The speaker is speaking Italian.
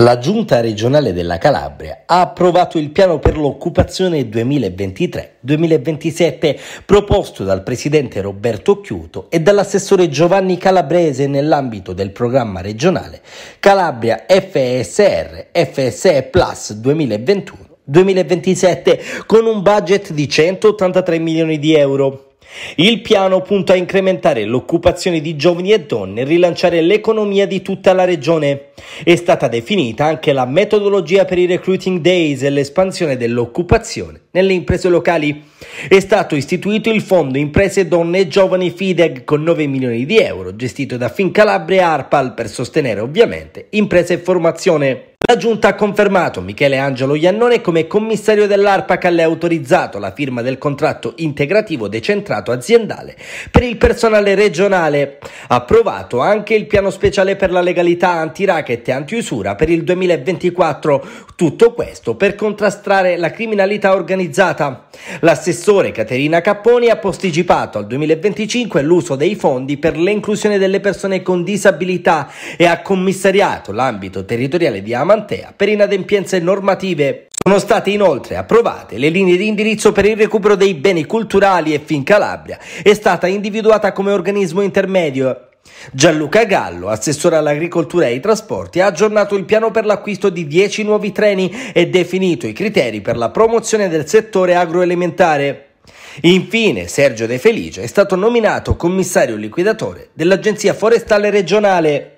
La Giunta regionale della Calabria ha approvato il piano per l'occupazione 2023-2027 proposto dal presidente Roberto Chiuto e dall'assessore Giovanni Calabrese nell'ambito del programma regionale Calabria FSR FSE Plus 2021-2027 con un budget di 183 milioni di euro. Il piano punta a incrementare l'occupazione di giovani e donne e rilanciare l'economia di tutta la regione. È stata definita anche la metodologia per i recruiting days e l'espansione dell'occupazione nelle imprese locali. È stato istituito il fondo Imprese Donne e Giovani FIDEG con 9 milioni di euro, gestito da Fincalabria e Arpal per sostenere ovviamente imprese e formazione. La Giunta ha confermato Michele Angelo Iannone come commissario dell'ARPAC ha autorizzato la firma del contratto integrativo decentrato aziendale per il personale regionale. Ha Approvato anche il piano speciale per la legalità anti-racket e anti-usura per il 2024. Tutto questo per contrastare la criminalità organizzata. L'assessore Caterina Capponi ha posticipato al 2025 l'uso dei fondi per l'inclusione delle persone con disabilità e ha commissariato l'ambito territoriale di Amandone Pantea per inadempienze normative. Sono state inoltre approvate le linee di indirizzo per il recupero dei beni culturali e Fincalabria è stata individuata come organismo intermedio. Gianluca Gallo, assessore all'agricoltura e ai trasporti, ha aggiornato il piano per l'acquisto di 10 nuovi treni e definito i criteri per la promozione del settore agroalimentare. Infine, Sergio De Felice è stato nominato commissario liquidatore dell'Agenzia Forestale Regionale.